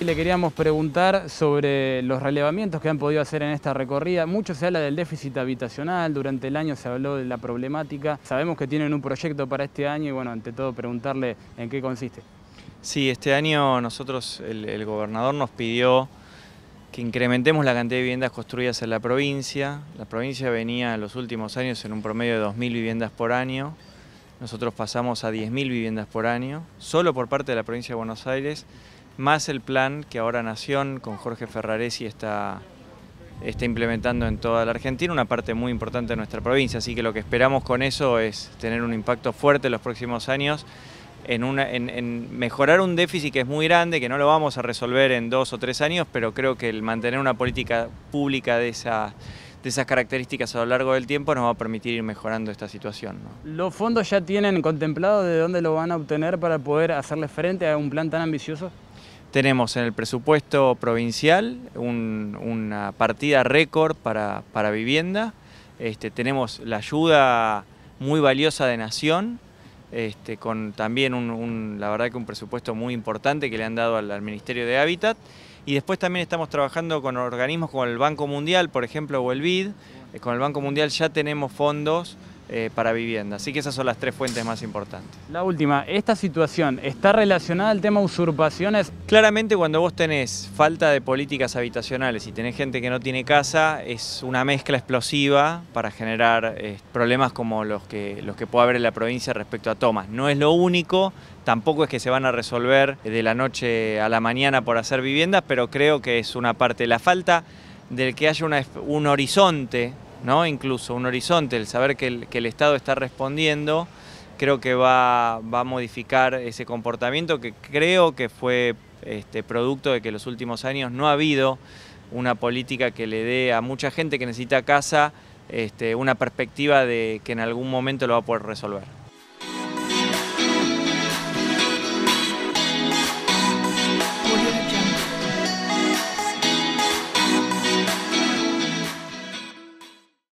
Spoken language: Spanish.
Le queríamos preguntar sobre los relevamientos que han podido hacer en esta recorrida. Mucho se habla del déficit habitacional, durante el año se habló de la problemática. Sabemos que tienen un proyecto para este año y bueno, ante todo preguntarle en qué consiste. Sí, este año nosotros, el, gobernador nos pidió que incrementemos la cantidad de viviendas construidas en la provincia. La provincia venía en los últimos años en un promedio de 2.000 viviendas por año. Nosotros pasamos a 10.000 viviendas por año, solo por parte de la provincia de Buenos Aires más el plan que ahora Nación con Jorge Ferraresi está, está implementando en toda la Argentina, una parte muy importante de nuestra provincia, así que lo que esperamos con eso es tener un impacto fuerte en los próximos años. En, en, mejorar un déficit que es muy grande, que no lo vamos a resolver en dos o tres años, pero creo que el mantener una política pública de, de esas características a lo largo del tiempo nos va a permitir ir mejorando esta situación. ¿Los fondos ya tienen contemplado de dónde lo van a obtener para poder hacerle frente a un plan tan ambicioso? Tenemos en el presupuesto provincial una partida récord para, vivienda, este, tenemos la ayuda muy valiosa de Nación, este, con también un, la verdad que un presupuesto muy importante que le han dado al, Ministerio de Hábitat. Y después también estamos trabajando con organismos como el Banco Mundial, por ejemplo, o el BID. Eh, con el Banco Mundial ya tenemos fondos eh, para vivienda. Así que esas son las tres fuentes más importantes. La última, ¿esta situación está relacionada al tema usurpaciones? Claramente cuando vos tenés falta de políticas habitacionales y tenés gente que no tiene casa, es una mezcla explosiva para generar eh, problemas como los que, los que puede haber en la provincia respecto a tomas. No es lo único, tampoco es que se van a resolver de la noche a la mañana por hacer viviendas, pero creo que es una parte. de La falta del que haya un horizonte incluso un horizonte, el saber que el, Estado está respondiendo, creo que va, a modificar ese comportamiento que creo que fue este, producto de que en los últimos años no ha habido una política que le dé a mucha gente que necesita casa este, una perspectiva de que en algún momento lo va a poder resolver.